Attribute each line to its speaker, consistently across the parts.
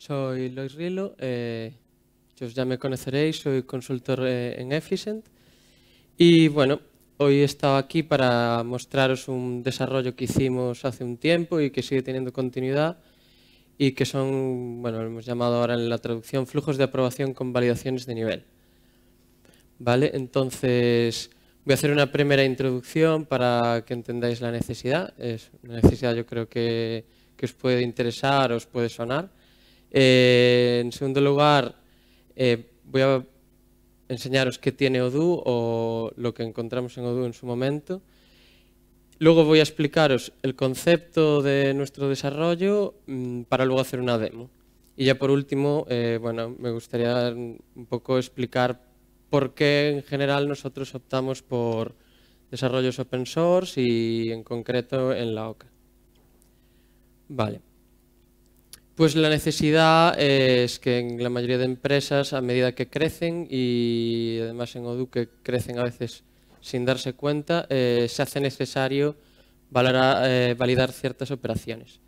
Speaker 1: Soy Lois Rielo, eh, ya me conoceréis, soy consultor eh, en Efficient y bueno, hoy he estado aquí para mostraros un desarrollo que hicimos hace un tiempo y que sigue teniendo continuidad y que son, bueno, hemos llamado ahora en la traducción flujos de aprobación con validaciones de nivel. ¿Vale? Entonces, voy a hacer una primera introducción para que entendáis la necesidad. Es una necesidad yo creo que, que os puede interesar, os puede sonar. Eh, en segundo lugar, eh, voy a enseñaros qué tiene Odoo o lo que encontramos en Odoo en su momento. Luego voy a explicaros el concepto de nuestro desarrollo mm, para luego hacer una demo. Y ya por último, eh, bueno, me gustaría un poco explicar por qué en general nosotros optamos por desarrollos open source y en concreto en la OCA. Vale. Pues la necesidad eh, es que en la mayoría de empresas, a medida que crecen y además en Odu que crecen a veces sin darse cuenta, eh, se hace necesario eh, validar ciertas operaciones.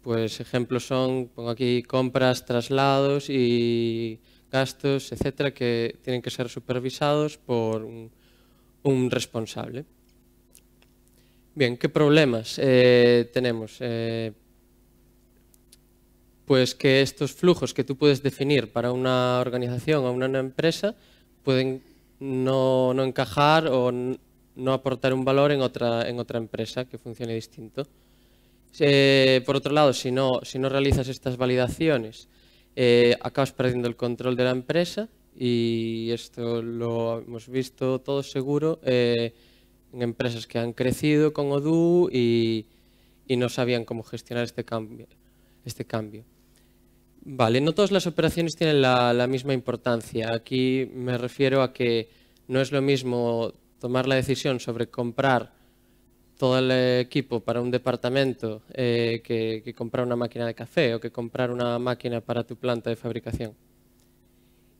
Speaker 1: Pues ejemplos son, pongo aquí compras, traslados y gastos, etcétera, que tienen que ser supervisados por un, responsable. Bien, ¿qué problemas tenemos? pues que estos flujos que tú puedes definir para una organización o una empresa pueden no, encajar o no aportar un valor en otra, en otra empresa que funcione distinto. Eh, por otro lado, si no, realizas estas validaciones, eh, acabas perdiendo el control de la empresa y esto lo hemos visto todos seguro eh, en empresas que han crecido con Odoo y, y no sabían cómo gestionar este cambio. Este cambio. Vale, no todas las operaciones tienen la, misma importancia. Aquí me refiero a que no es lo mismo tomar la decisión sobre comprar todo el equipo para un departamento eh, que, comprar una máquina de café o que comprar una máquina para tu planta de fabricación.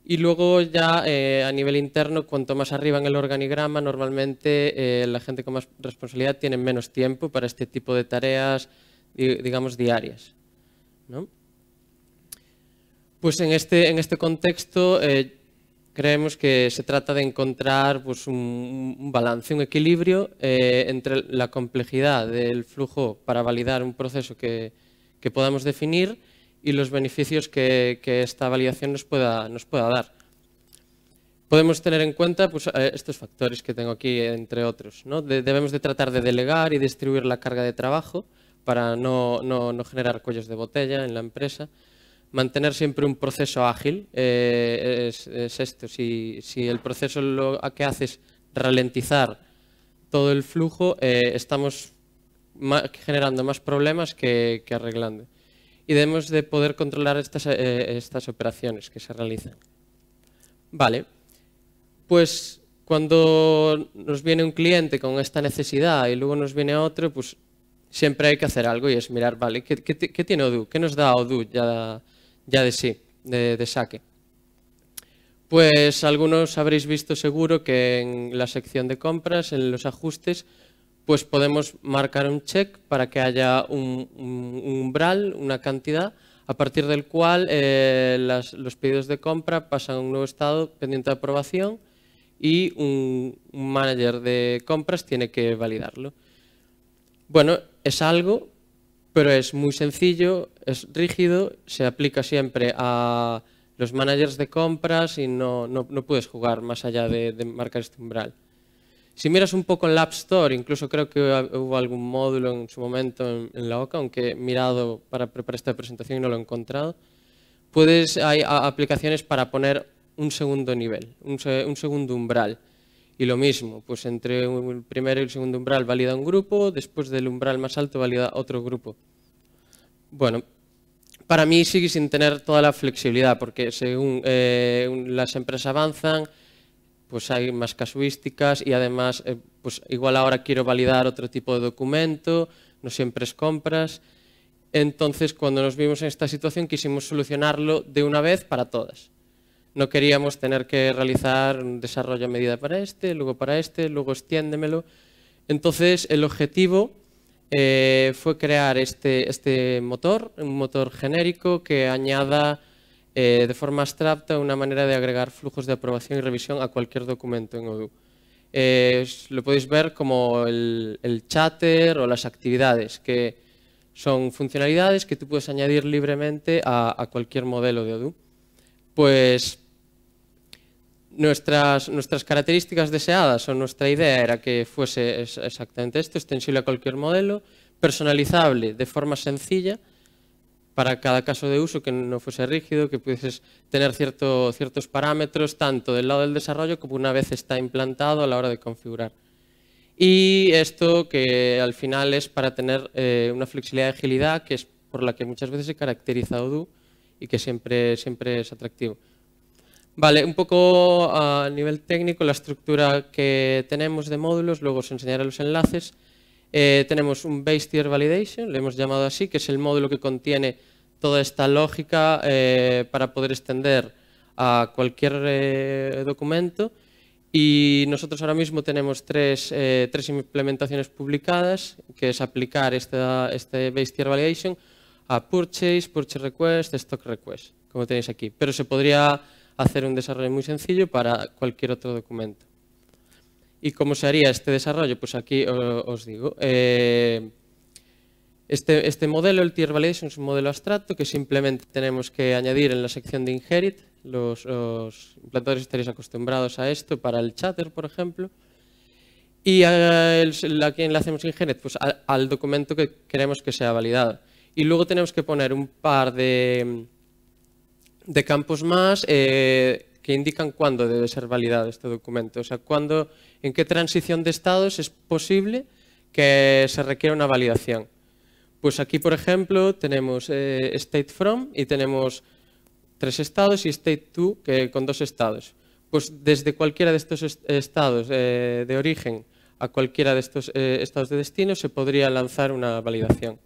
Speaker 1: Y luego ya eh, a nivel interno, cuanto más arriba en el organigrama, normalmente eh, la gente con más responsabilidad tiene menos tiempo para este tipo de tareas, digamos, diarias. ¿no? Pues en este, este contexto eh, creemos que se trata de encontrar pues, un, balance, un equilibrio eh, entre la complejidad del flujo para validar un proceso que, podamos definir y los beneficios que, esta validación nos pueda, dar. Podemos tener en cuenta pues, eh, estos factores que tengo aquí, entre otros. debemos de tratar de delegar y distribuir la carga de trabajo para no, no generar cuellos de botella en la empresa mantener siempre un proceso ágil eh, es, esto. Si, si, el proceso lo que hace es ralentizar todo el flujo, eh, estamos generando más problemas que, arreglando. Y debemos de poder controlar estas, eh, estas operaciones que se realizan. Vale, pues cuando nos viene un cliente con esta necesidad y luego nos viene otro, pues siempre hay que hacer algo y es mirar, vale, ¿qué, qué, tiene Odoo? ¿Qué nos da Odoo ya ya de sí, de, saque. Pues algunos habréis visto seguro que en la sección de compras, en los ajustes, pues podemos marcar un check para que haya un, umbral, una cantidad, a partir del cual eh, los pedidos de compra pasan a un nuevo estado pendiente de aprobación y un manager de compras tiene que validarlo. Bueno, es algo pero es muy sencillo, es rígido, se aplica siempre a los managers de compras y no, no, no puedes jugar más allá de, marcar este umbral. Si miras un poco en la App Store, incluso creo que hubo algún módulo en su momento en, la OCA, aunque he mirado para preparar esta presentación y no lo he encontrado, puedes, hay aplicaciones para poner un segundo nivel, un segundo umbral. Y lo mismo, pues entre el primero y el segundo umbral valida un grupo, después del umbral más alto valida otro grupo. Bueno, para mí sigue sin tener toda la flexibilidad, porque según eh, las empresas avanzan, pues hay más casuísticas y además, eh, pues igual ahora quiero validar otro tipo de documento, no siempre es compras. Entonces, cuando nos vimos en esta situación, quisimos solucionarlo de una vez para todas no queríamos tener que realizar un desarrollo a medida para este, luego para este, luego extiéndemelo. Entonces, el objetivo eh, fue crear este, este motor, un motor genérico que añada eh, de forma abstracta una manera de agregar flujos de aprobación y revisión a cualquier documento en Odoo. Eh, lo podéis ver como el, el chatter o las actividades, que son funcionalidades que tú puedes añadir libremente a, cualquier modelo de Odoo. Pues Nuestras, características deseadas o nuestra idea era que fuese exactamente esto, extensible a cualquier modelo, personalizable de forma sencilla para cada caso de uso, que no fuese rígido, que pudieses tener ciertos parámetros tanto del lado del desarrollo como una vez está implantado a la hora de configurar. Y esto que al final es para tener eh, una flexibilidad y agilidad que es por la que muchas veces se caracteriza Odoo y que siempre es atractivo. Vale, un poco ah, a nivel técnico, la estructura que tenemos de módulos, luego os enseñaré los enlaces. Eh, tenemos un Base Tier Validation, lo hemos llamado así, que es el módulo que contiene toda esta lógica eh, para poder extender a cualquier eh, documento. Y nosotros ahora mismo tenemos tres, tres implementaciones publicadas, que es aplicar esta, este Base Tier Validation a Purchase, Purchase Request, Stock Request, como tenéis aquí. Pero se podría hacer un desarrollo muy sencillo para cualquier otro documento. ¿Y cómo se haría este desarrollo? Pues aquí eh, os digo. Eh, este, este, modelo, el tier validation, es un modelo abstracto que simplemente tenemos que añadir en la sección de inherit. Los, implantadores estaréis acostumbrados a esto para el chatter, por ejemplo. ¿Y a, quién le hacemos inherit? Pues al documento que queremos que sea validado. Y luego tenemos que poner un par de, de campos más eh, que indican cuándo debe ser validado este documento. O sea, cuándo, en qué transición de estados es posible que se requiera una validación. Pues aquí, por ejemplo, tenemos eh, state from y tenemos tres estados y state to que, con dos estados. Pues desde cualquiera de estos estados eh, de origen a cualquiera de estos estados de destino se podría lanzar una validación.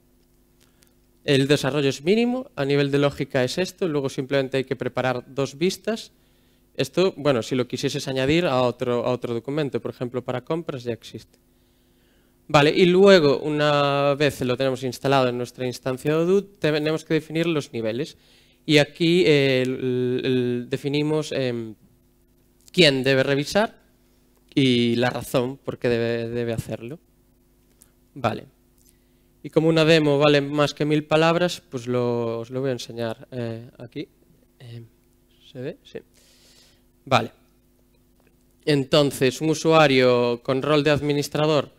Speaker 1: El desarrollo es mínimo, a nivel de lógica es esto, luego simplemente hay que preparar dos vistas. Esto, bueno, si lo quisieses añadir a otro, a otro documento, por ejemplo, para compras ya existe. Vale, y luego, una vez lo tenemos instalado en nuestra instancia Odoo, tenemos que definir los niveles. Y aquí definimos em, quién debe revisar y la razón por qué debe hacerlo. Vale. Y como una demo vale más que mil palabras, pues lo, os lo voy a enseñar eh, aquí. Em, ¿Se ve? Sí. Vale. Entonces, un usuario con rol de administrador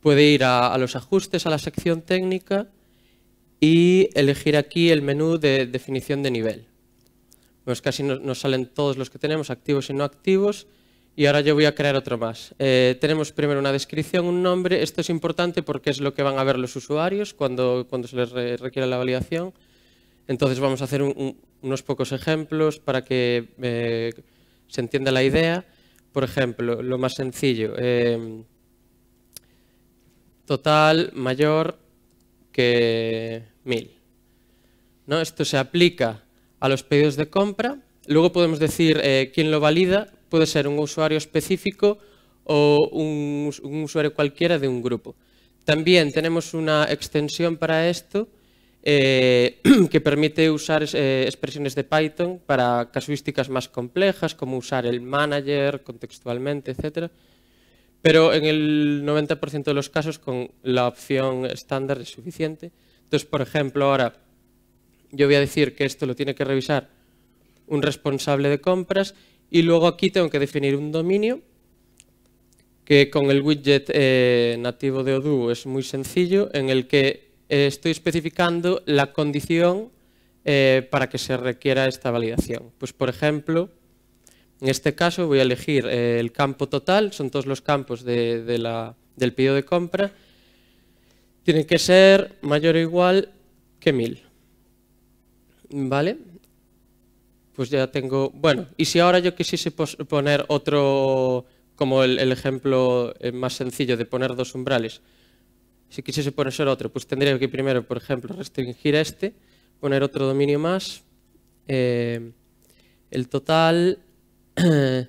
Speaker 1: puede ir a, los ajustes, a la sección técnica y elegir aquí el menú de definición de nivel. Pues casi nos salen todos los que tenemos, activos y no activos, y ahora yo voy a crear otro más. Eh, tenemos primero una descripción, un nombre. Esto es importante porque es lo que van a ver los usuarios cuando, cuando se les requiera requiere la validación. Entonces vamos a hacer unos pocos ejemplos para que eh, se entienda la idea. Por ejemplo, lo más sencillo. Eh, total mayor que 1000. ¿No? Esto se aplica a los pedidos de compra. Luego podemos decir quién lo valida puede ser un usuario específico o un, usuario cualquiera de un grupo. También tenemos una extensión para esto eh, que permite usar eh, expresiones de Python para casuísticas más complejas, como usar el manager contextualmente, etc. Pero en el 90% de los casos con la opción estándar es suficiente. Entonces, por ejemplo, ahora yo voy a decir que esto lo tiene que revisar un responsable de compras y luego aquí tengo que definir un dominio, que con el widget eh, nativo de Odoo es muy sencillo, en el que eh, estoy especificando la condición eh, para que se requiera esta validación. Pues por ejemplo, en este caso voy a elegir el campo total, son todos los campos del pedido de compra, tiene que ser mayor o igual que 1000. ¿Vale? pues ya tengo... Bueno, y si ahora yo quisiese poner otro, como el, ejemplo eh, más sencillo de poner dos umbrales, si quisiese poner otro, pues tendría que primero, por ejemplo, restringir este, poner otro dominio más. Eh, el total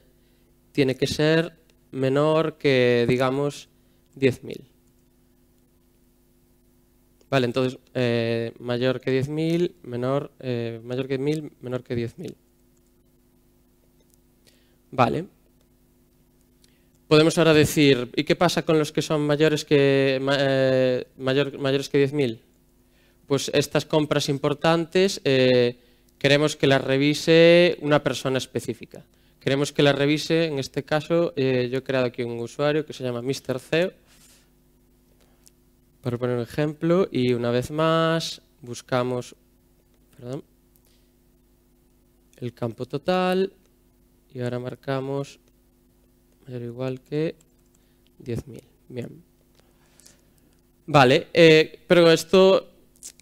Speaker 1: tiene que ser menor que, digamos, 10.000. Vale, entonces, eh, mayor que 10.000, menor, eh, mayor que 10.000, menor que 10.000. Vale. Podemos ahora decir, ¿y qué pasa con los que son mayores que, eh, mayores que 10.000? Pues estas compras importantes queremos que las revise una persona específica. Queremos que las revise, en este caso, yo he creado aquí un usuario que se llama Mr. CEO para poner un ejemplo, y una vez más buscamos el campo total y ahora marcamos mayor o igual que 10.000. Bien. Vale, eh, pero esto,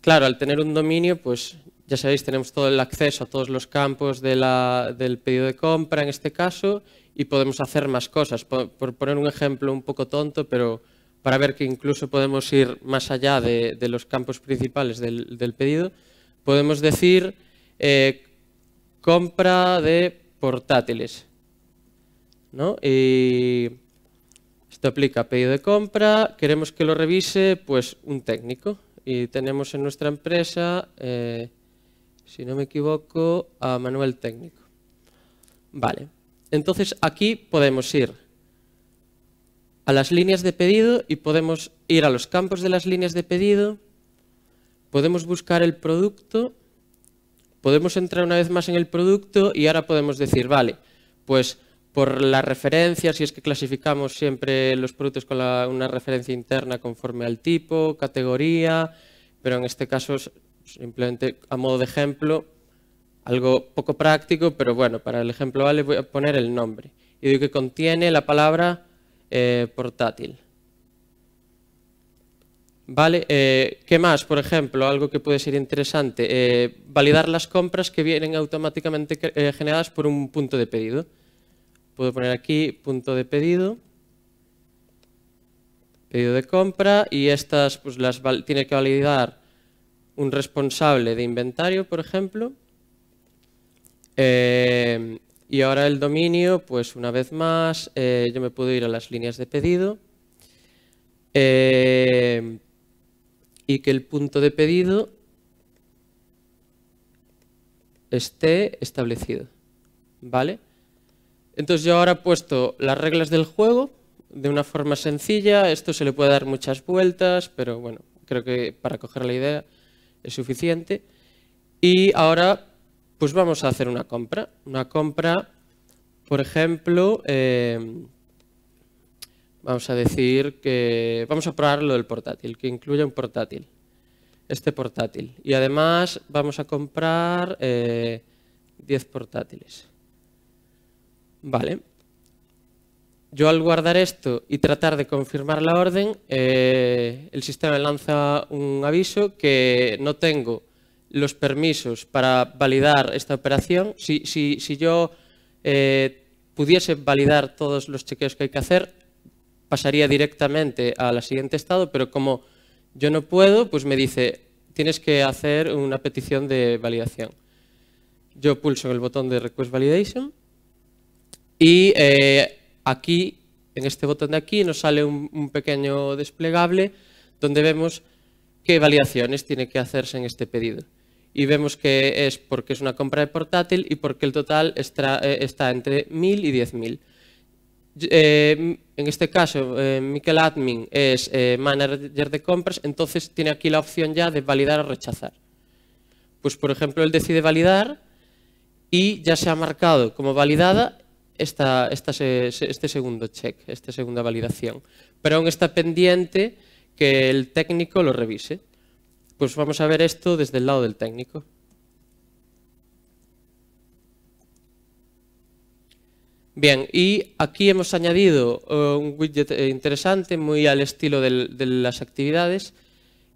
Speaker 1: claro, al tener un dominio, pues ya sabéis, tenemos todo el acceso a todos los campos del pedido de compra en este caso y podemos hacer más cosas. por poner un ejemplo un poco tonto, pero para ver que incluso podemos ir más allá de, los campos principales del, pedido, podemos decir eh, compra de portátiles. ¿no? Y esto aplica pedido de compra, queremos que lo revise pues, un técnico. Y tenemos en nuestra empresa, eh, si no me equivoco, a Manuel Técnico. Vale, entonces aquí podemos ir a las líneas de pedido y podemos ir a los campos de las líneas de pedido, podemos buscar el producto, podemos entrar una vez más en el producto y ahora podemos decir, vale, pues por la referencia, si es que clasificamos siempre los productos con una referencia interna conforme al tipo, categoría, pero en este caso simplemente a modo de ejemplo, algo poco práctico, pero bueno, para el ejemplo vale, voy a poner el nombre. Y digo que contiene la palabra eh, portátil. ¿Vale? Eh, ¿Qué más? Por ejemplo, algo que puede ser interesante, eh, validar las compras que vienen automáticamente generadas por un punto de pedido. Puedo poner aquí punto de pedido, pedido de compra y estas pues, las tiene que validar un responsable de inventario, por ejemplo. Y ahora el dominio, pues una vez más, eh, yo me puedo ir a las líneas de pedido eh, y que el punto de pedido esté establecido, ¿vale? Entonces yo ahora he puesto las reglas del juego de una forma sencilla, esto se le puede dar muchas vueltas, pero bueno, creo que para coger la idea es suficiente. Y ahora pues vamos a hacer una compra. Una compra, por ejemplo, eh, vamos a decir que vamos a probar lo del portátil, que incluya un portátil, este portátil. Y además vamos a comprar 10 eh, portátiles. Vale. Yo al guardar esto y tratar de confirmar la orden, eh, el sistema lanza un aviso que no tengo los permisos para validar esta operación, si, yo eh, pudiese validar todos los chequeos que hay que hacer, pasaría directamente al siguiente estado, pero como yo no puedo, pues me dice, tienes que hacer una petición de validación. Yo pulso en el botón de Request Validation y eh, aquí, en este botón de aquí, nos sale un, un pequeño desplegable donde vemos qué validaciones tiene que hacerse en este pedido y vemos que es porque es una compra de portátil y porque el total eh, está, entre 1.000 y 10.000. Eh, en este caso, eh, Mikel Admin es manager de compras, entonces tiene aquí la opción ya de validar o rechazar. Pues, por ejemplo, él decide validar y ya se ha marcado como validada este segundo check, esta segunda validación. Pero aún está pendiente que el técnico lo revise. Pues vamos a ver esto desde el lado del técnico. Bien, y aquí hemos añadido eh, un widget eh, interesante, muy al estilo de las actividades,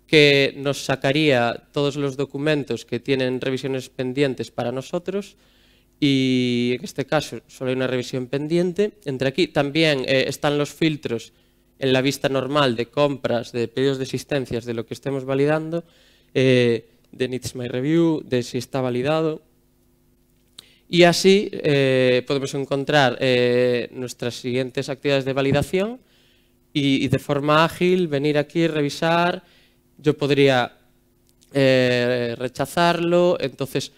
Speaker 1: que nos sacaría todos los documentos que tienen revisiones pendientes para nosotros y en este caso solo hay una revisión pendiente. Entre aquí también eh, están los filtros en la vista normal de compras, de pedidos de existencias, de lo que estemos validando, eh, de Needs My Review, de si está validado. Y así eh, podemos encontrar eh, nuestras siguientes actividades de validación y, y, de forma ágil venir aquí, revisar. Yo podría rechazarlo, entonces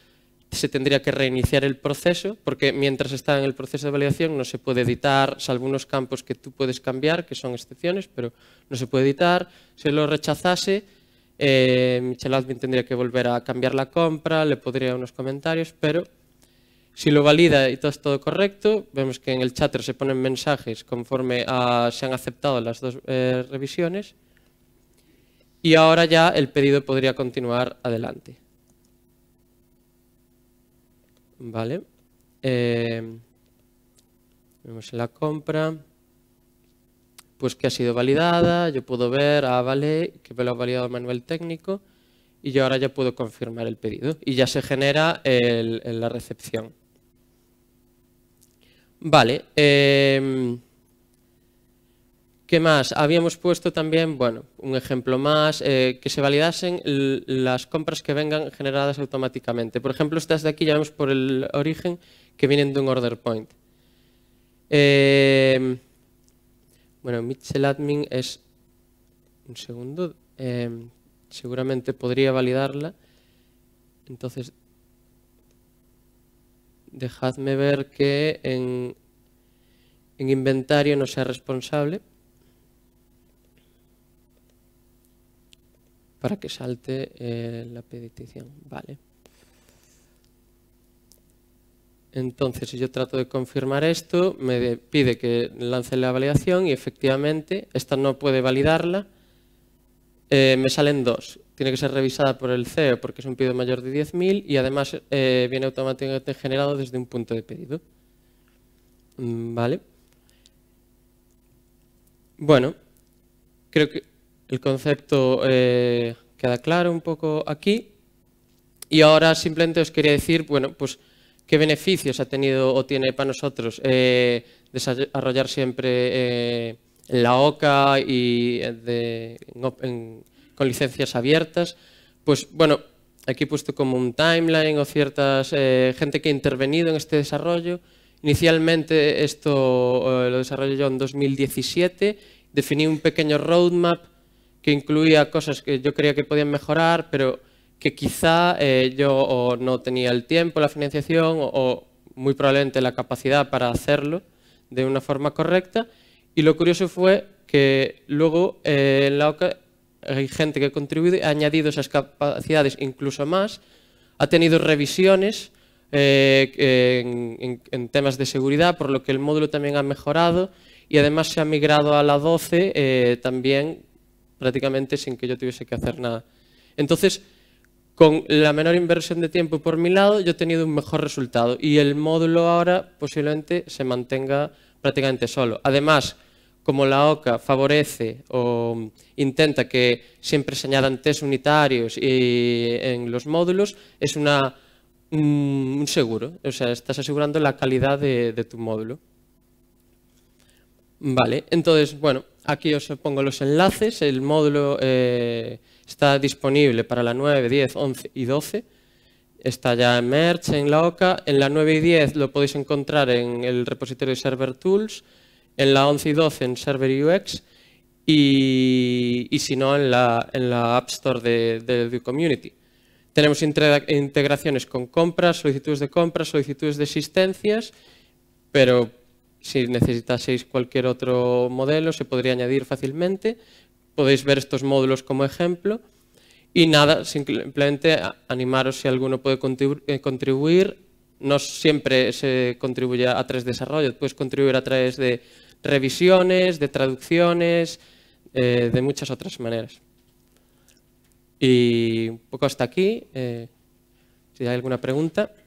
Speaker 1: se tendría que reiniciar el proceso, porque mientras está en el proceso de validación no se puede editar, salvo unos campos que tú puedes cambiar, que son excepciones, pero no se puede editar. Si lo rechazase, eh, Michel Admin tendría que volver a cambiar la compra, le podría unos comentarios, pero si lo valida y todo es todo correcto, vemos que en el chatter se ponen mensajes conforme a, se han aceptado las dos eh, revisiones y ahora ya el pedido podría continuar adelante. Vale. Eh, vemos la compra. Pues que ha sido validada. Yo puedo ver, ah, vale, que me lo ha validado el manual técnico. Y yo ahora ya puedo confirmar el pedido. Y ya se genera la recepción. Vale. Em, ¿Qué más? Habíamos puesto también, bueno, un ejemplo más, eh, que se validasen las compras que vengan generadas automáticamente. Por ejemplo, estas de aquí ya vemos por el origen que vienen de un order point. Em, bueno, Mitchell Admin es... Un segundo. Em, seguramente podría validarla. Entonces, dejadme ver que en inventario no sea responsable. para que salte eh, la petición. Vale. Entonces, si yo trato de confirmar esto, me pide que lance la validación y efectivamente esta no puede validarla. Eh, me salen dos. Tiene que ser revisada por el CEO porque es un pedido mayor de 10.000 y además eh, viene automáticamente generado desde un punto de pedido. Mm, vale. Bueno, creo que el concepto eh, queda claro un poco aquí. Y ahora simplemente os quería decir, bueno, pues qué beneficios ha tenido o tiene para nosotros eh, desarrollar siempre eh, la OCA y con licencias abiertas. Pues bueno, aquí he puesto como un timeline o ciertas gente que ha intervenido en este desarrollo. Inicialmente esto lo desarrollé yo en 2017, definí un pequeño roadmap que incluía cosas que yo creía que podían mejorar, pero que quizá eh, yo no tenía el tiempo, la financiación o, muy probablemente la capacidad para hacerlo de una forma correcta. Y lo curioso fue que luego eh, en la OCA hay gente que ha contribuido, ha añadido esas capacidades incluso más, ha tenido revisiones eh, en, en, temas de seguridad, por lo que el módulo también ha mejorado y además se ha migrado a la 12 también prácticamente sin que yo tuviese que hacer nada. Entonces, con la menor inversión de tiempo por mi lado, yo he tenido un mejor resultado y el módulo ahora posiblemente se mantenga prácticamente solo. Además, como la OCA favorece o intenta que siempre se añadan test unitarios en los módulos, es una, mm, un seguro, o sea, estás asegurando la calidad de, de tu módulo. Vale, entonces, bueno, Aquí os pongo los enlaces. El módulo eh, está disponible para la 9, 10, 11 y 12. Está ya en Merch, en la OCA. En la 9 y 10 lo podéis encontrar en el repositorio de Server Tools. En la 11 y 12 en Server UX. Y, si no, en la, App Store de, de, Community. Tenemos integraciones con compras, solicitudes de compras, solicitudes de existencias, pero si necesitaseis cualquier otro modelo, se podría añadir fácilmente. Podéis ver estos módulos como ejemplo. Y nada, simplemente animaros si alguno puede eh, contribuir. No siempre se contribuye a tres desarrollos, puedes contribuir a través de revisiones, de traducciones, eh, de muchas otras maneras. Y un poco hasta aquí. Eh, si hay alguna pregunta.